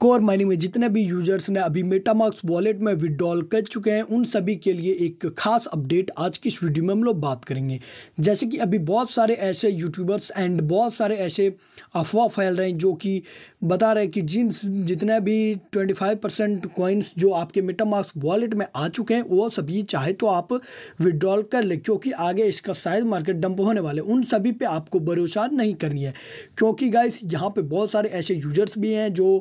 core mining में जितने भी यूजर्स ने अभी मेटामार्क्स वॉलेट में विड्रॉल कर चुके हैं उन सभी के लिए एक खास अपडेट आज की इस वीडियो में हम लोग बात करेंगे जैसे कि अभी बहुत सारे ऐसे यूट्यूबर्स एंड बहुत सारे ऐसे अफवाह फैल रहे हैं जो कि बता रहे हैं कि जिन जितने भी ट्वेंटी फाइव परसेंट कॉइन्स जो आपके मेटामार्क्स वॉलेट में आ चुके हैं वो सभी चाहे तो आप विड्रॉल कर ले क्योंकि आगे इसका साइज मार्केट डंप होने वाले उन सभी पर आपको भरोसा नहीं करनी है क्योंकि गाइस यहाँ पर बहुत सारे ऐसे यूजर्स भी हैं जो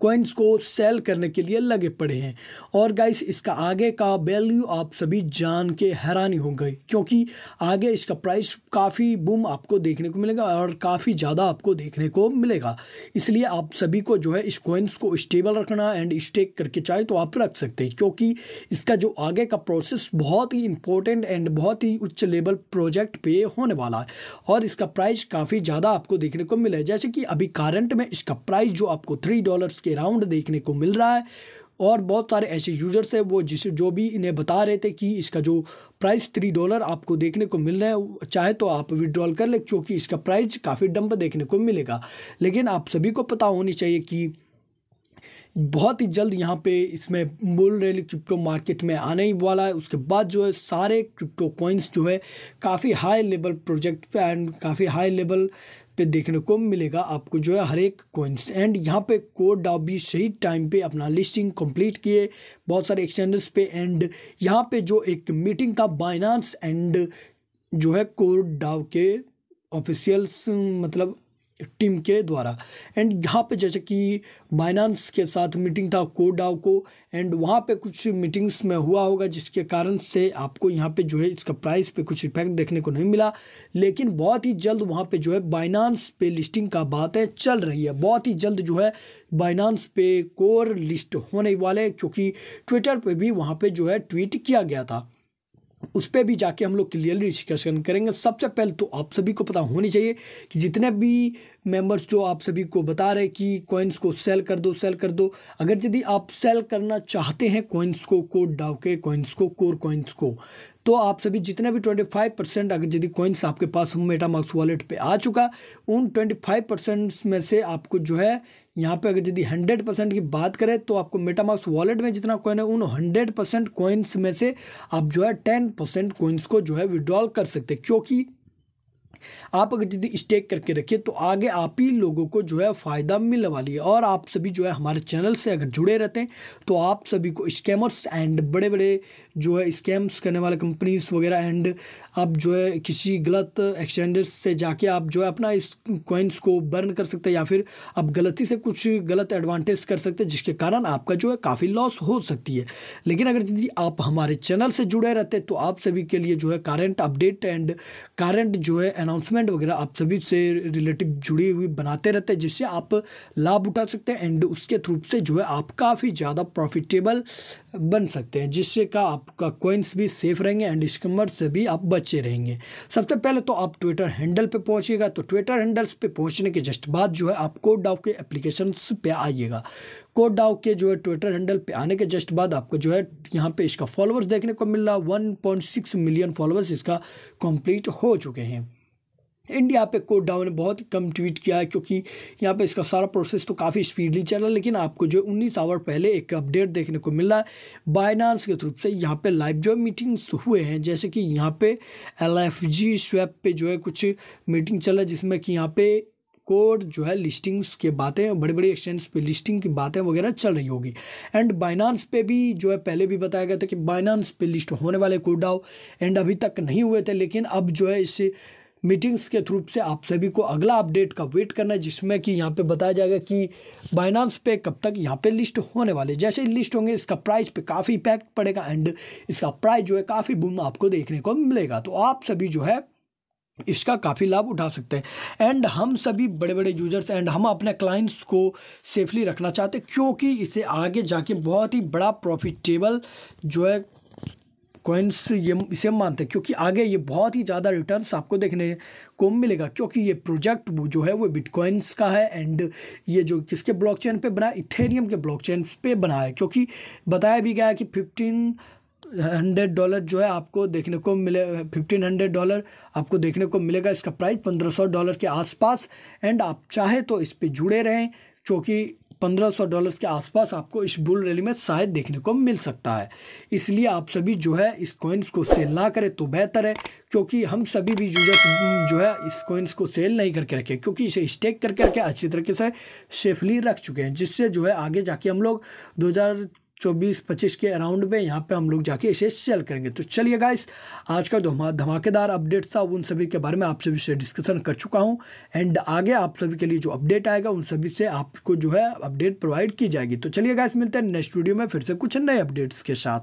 कॉइन्स को सेल करने के लिए लगे पड़े हैं और गाइस इसका आगे का वैल्यू आप सभी जान के हैरानी हो गई क्योंकि आगे इसका प्राइस काफ़ी बूम आपको देखने को मिलेगा और काफ़ी ज़्यादा आपको देखने को मिलेगा इसलिए आप सभी को जो है इस कॉइन्स को स्टेबल रखना एंड स्टेक करके चाहे तो आप रख सकते हैं क्योंकि इसका जो आगे का प्रोसेस बहुत ही इम्पोर्टेंट एंड बहुत ही उच्च लेवल प्रोजेक्ट पे होने वाला है और इसका प्राइस काफ़ी ज़्यादा आपको देखने को मिला जैसे कि अभी कारंट में इसका प्राइस जो आपको थ्री डॉलर यूज़र्स के राउंड देखने को मिल रहा है और बहुत सारे ऐसे यूज़र्स हैं वो जिस जो भी इन्हें बता रहे थे कि इसका जो प्राइस थ्री डॉलर आपको देखने को मिल रहा है चाहे तो आप विड्रॉल कर ले क्योंकि इसका प्राइस काफ़ी डंप देखने को मिलेगा लेकिन आप सभी को पता होनी चाहिए कि बहुत ही जल्द यहाँ पे इसमें बुल रैली क्रिप्टो मार्केट में आने ही वाला है उसके बाद जो है सारे क्रिप्टो कॉइन्स जो है काफ़ी हाई लेवल प्रोजेक्ट पे एंड काफ़ी हाई लेवल पे देखने को मिलेगा आपको जो है हर एक कोइंस एंड यहाँ पे कोड डाउ भी सही टाइम पे अपना लिस्टिंग कंप्लीट किए बहुत सारे एक्सचेंजेस पे एंड यहाँ पर जो एक मीटिंग था बाइनांस एंड जो है कोड डाव के ऑफिशियल्स मतलब टीम के द्वारा एंड यहाँ पे जैसे कि बाइनांस के साथ मीटिंग था कोडाव को एंड वहाँ पे कुछ मीटिंग्स में हुआ होगा जिसके कारण से आपको यहाँ पे जो है इसका प्राइस पे कुछ इफेक्ट देखने को नहीं मिला लेकिन बहुत ही जल्द वहाँ पे जो है बाइनांस पे लिस्टिंग का बातें चल रही है बहुत ही जल्द जो है बाइनांस पे कोर लिस्ट होने वाले क्योंकि ट्विटर पर भी वहाँ पर जो है ट्वीट किया गया था उस पर भी जाके हम लोग क्लियरली डिस्कशन करेंगे सबसे पहले तो आप सभी को पता होनी चाहिए कि जितने भी मेंबर्स जो आप सभी को बता रहे कि कॉइन्स को सेल कर दो सेल कर दो अगर यदि आप सेल करना चाहते हैं कॉइन्स को कोड डाव के कॉइन्स को कोर कॉइन्स को तो आप सभी जितने भी 25 परसेंट अगर यदि कॉइन्स आपके पास मेटामार्क्स वॉलेट पे आ चुका उन 25 परसेंट में से आपको जो है यहाँ पे अगर यदि 100 परसेंट की बात करें तो आपको मेटामार्क्स वॉलेट में जितना कॉइन है उन 100 परसेंट कॉइन्स में से आप जो है 10 परसेंट कॉइन्स को जो है विड्रॉल कर सकते क्योंकि आप अगर यदि स्टेक करके रखिए तो आगे आप ही लोगों को जो है फ़ायदा मिलने वाली है और आप सभी जो है हमारे चैनल से अगर जुड़े रहते हैं तो आप सभी को स्कैमर्स एंड बड़े बड़े जो है स्कैम्स करने वाले कंपनीज वगैरह एंड आप जो है किसी गलत एक्सचेंजर्स से जाके आप जो है अपना इस कॉइन्स को बर्न कर सकते हैं या फिर आप गलती से कुछ गलत एडवांटेज कर सकते हैं जिसके कारण आपका जो है काफ़ी लॉस हो सकती है लेकिन अगर यदि आप हमारे चैनल से जुड़े रहते तो आप सभी के लिए जो है करेंट अपडेट एंड करेंट जो है अनाउंसमेंट वगैरह आप सभी से रिलेटिव जुड़ी हुई बनाते रहते हैं जिससे आप लाभ उठा सकते हैं एंड उसके थ्रू से जो है आप काफ़ी ज़्यादा प्रॉफिटेबल बन सकते हैं जिससे का आपका कोइंस भी सेफ रहेंगे एंड स्कमर से भी आप बचे रहेंगे सबसे पहले तो आप ट्विटर हैंडल पर पहुँचिएगा तो ट्विटर हैंडल्स पर पहुँचने के जस्ट बाद जो है आप कोड डाउ के एप्लीकेशन पर आइएगा कोड डाउ के जो है ट्विटर हैंडल पर आने के जस्ट बाद आपको जो है यहाँ पर इसका फॉलोअर्स देखने को मिल रहा one point six million followers इसका कंप्लीट हो चुके हैं इंडिया पे कोड डाउन बहुत कम ट्वीट किया है क्योंकि यहाँ पे इसका सारा प्रोसेस तो काफ़ी स्पीडली चल रहा है लेकिन आपको जो 19 आवर पहले एक अपडेट देखने को मिला है बाइनांस के थ्रू से यहाँ पे लाइव जो मीटिंग्स हुए हैं जैसे कि यहाँ पे एल एफ जी स्वेप पे जो है कुछ मीटिंग चल है जिसमें कि यहाँ पे कोड जो है लिस्टिंग्स के बातें बड़े बड़े एक्सचेंज पे लिस्टिंग की बातें वगैरह चल रही होगी एंड बाइनांस पे भी जो है पहले भी बताया गया था कि बाइनांस पे लिस्ट होने वाले कोडाओ एंड अभी तक नहीं हुए थे लेकिन अब जो है इस मीटिंग्स के थ्रू से आप सभी को अगला अपडेट का वेट करना है जिसमें कि यहाँ पे बताया जाएगा कि बाइनांस पे कब तक यहाँ पे लिस्ट होने वाले जैसे लिस्ट होंगे इसका प्राइस पे काफ़ी इम्पैक्ट पड़ेगा एंड इसका प्राइस जो है काफ़ी बुम आपको देखने को मिलेगा तो आप सभी जो है इसका काफ़ी लाभ उठा सकते हैं एंड हम सभी बड़े बड़े यूजर्स एंड हम अपने क्लाइंट्स को सेफली रखना चाहते हैं क्योंकि इसे आगे जाके बहुत ही बड़ा प्रॉफिटेबल जो है कॉइन्स ये इसे मानते हैं क्योंकि आगे ये बहुत ही ज़्यादा रिटर्न आपको देखने को मिलेगा क्योंकि ये प्रोजेक्ट वो जो है वो बिटकॉइंस का है एंड ये जो किसके ब्लॉकचेन पे बना इथेरियम के ब्लॉकचेन पे बना है क्योंकि बताया भी गया है कि फिफ्टीन हंड्रेड डॉलर जो है आपको देखने को मिले फिफ्टीन हंड्रेड डॉलर आपको देखने को मिलेगा इसका प्राइस पंद्रह सौ डॉलर के आसपास एंड आप चाहे तो इस पर जुड़े रहें क्योंकि 1500 डॉलर्स के आसपास आपको इस बुल रैली में शायद देखने को मिल सकता है इसलिए आप सभी जो है इस कॉइन्स को सेल ना करें तो बेहतर है क्योंकि हम सभी भी यूजर्स जो है इस कॉइन्स को सेल नहीं करके रखे क्योंकि इसे स्टेक करके रखे अच्छी तरीके से सेफली रख चुके हैं जिससे जो है आगे जाके हम लोग दो चौबीस पच्चीस के अराउंड में यहाँ पे हम लोग जाके इसे सेल करेंगे तो चलिए गाइस आज का जो धमाकेदार अपडेट था उन सभी के बारे में आप सभी से डिस्कशन कर चुका हूँ एंड आगे आप सभी के लिए जो अपडेट आएगा उन सभी से आपको जो है अपडेट प्रोवाइड की जाएगी तो चलिए गाइस मिलते हैं नेक्स्ट वीडियो में फिर से कुछ नए अपडेट्स के साथ